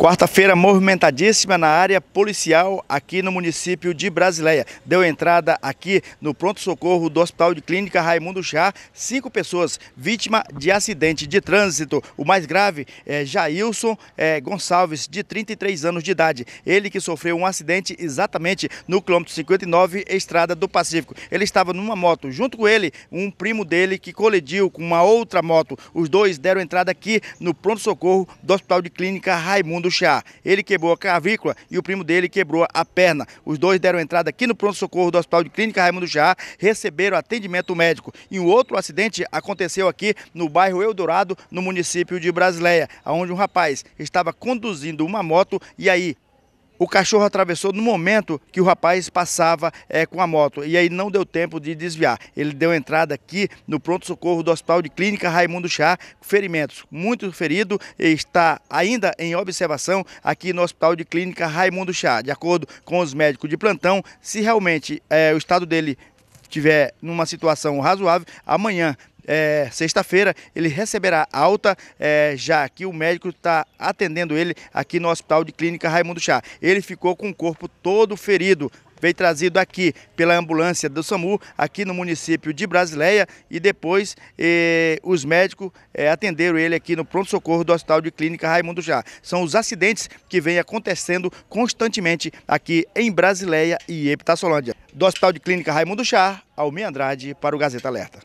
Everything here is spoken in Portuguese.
Quarta-feira movimentadíssima na área policial aqui no município de Brasileia. Deu entrada aqui no pronto-socorro do Hospital de Clínica Raimundo Chá, cinco pessoas vítimas de acidente de trânsito. O mais grave é Jailson é, Gonçalves, de 33 anos de idade. Ele que sofreu um acidente exatamente no quilômetro 59, estrada do Pacífico. Ele estava numa moto. Junto com ele, um primo dele que colidiu com uma outra moto. Os dois deram entrada aqui no pronto-socorro do Hospital de Clínica Raimundo chá. Ele quebrou a clavícula e o primo dele quebrou a perna. Os dois deram entrada aqui no pronto-socorro do Hospital de Clínica Raimundo Chá, receberam atendimento médico. E um outro acidente aconteceu aqui no bairro Eldorado, no município de Brasileia, onde um rapaz estava conduzindo uma moto e aí o cachorro atravessou no momento que o rapaz passava é, com a moto e aí não deu tempo de desviar. Ele deu entrada aqui no pronto-socorro do Hospital de Clínica Raimundo Chá, ferimentos, muito ferido, está ainda em observação aqui no Hospital de Clínica Raimundo Chá. De acordo com os médicos de plantão, se realmente é, o estado dele tiver numa situação razoável, amanhã é, sexta-feira ele receberá alta, é, já que o médico está atendendo ele aqui no Hospital de Clínica Raimundo Chá. Ele ficou com o corpo todo ferido, veio trazido aqui pela ambulância do SAMU, aqui no município de Brasileia, e depois eh, os médicos eh, atenderam ele aqui no pronto-socorro do Hospital de Clínica Raimundo Já. São os acidentes que vêm acontecendo constantemente aqui em Brasileia e Epitaçolândia. Do Hospital de Clínica Raimundo Chá, Almi Andrade para o Gazeta Alerta.